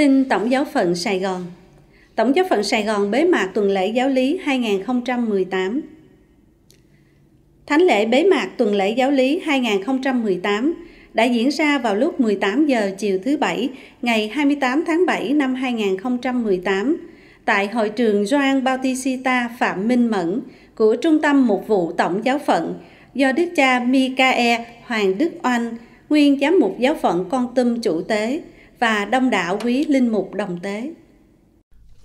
Tin Tổng giáo phận Sài Gòn Tổng giáo phận Sài Gòn bế mạc tuần lễ giáo lý 2018 Thánh lễ bế mạc tuần lễ giáo lý 2018 đã diễn ra vào lúc 18 giờ chiều thứ Bảy, ngày 28 tháng 7 năm 2018, tại hội trường Joan Bautista Phạm Minh Mẫn của Trung tâm Mục vụ Tổng giáo phận do Đức cha Micae Hoàng Đức Oanh, nguyên giám mục giáo phận Con Tum chủ tế, và đông đảo quý linh mục đồng tế.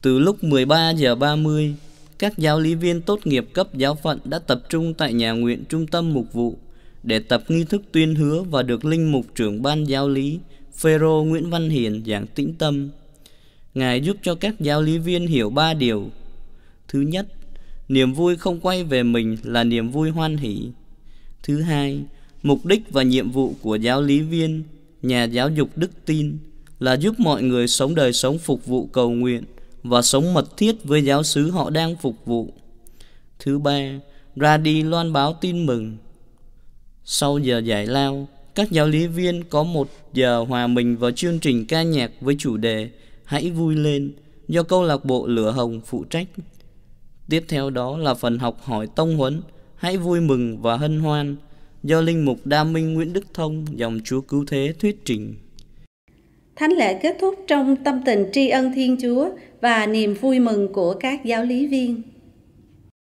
Từ lúc 13 giờ 30, các giáo lý viên tốt nghiệp cấp giáo phận đã tập trung tại nhà nguyện trung tâm mục vụ để tập nghi thức tuyên hứa và được linh mục trưởng ban giáo lý Phêrô Nguyễn Văn Hiền giảng tĩnh tâm. Ngài giúp cho các giáo lý viên hiểu ba điều. Thứ nhất, niềm vui không quay về mình là niềm vui hoan hỷ. Thứ hai, mục đích và nhiệm vụ của giáo lý viên, nhà giáo dục đức tin là giúp mọi người sống đời sống phục vụ cầu nguyện và sống mật thiết với giáo sứ họ đang phục vụ. Thứ ba, ra đi loan báo tin mừng. Sau giờ giải lao, các giáo lý viên có một giờ hòa mình vào chương trình ca nhạc với chủ đề Hãy vui lên do câu lạc bộ Lửa Hồng phụ trách. Tiếp theo đó là phần học hỏi tông huấn Hãy vui mừng và hân hoan do Linh Mục Đa Minh Nguyễn Đức Thông dòng Chúa Cứu Thế thuyết trình. Thánh lễ kết thúc trong tâm tình tri ân Thiên Chúa và niềm vui mừng của các giáo lý viên.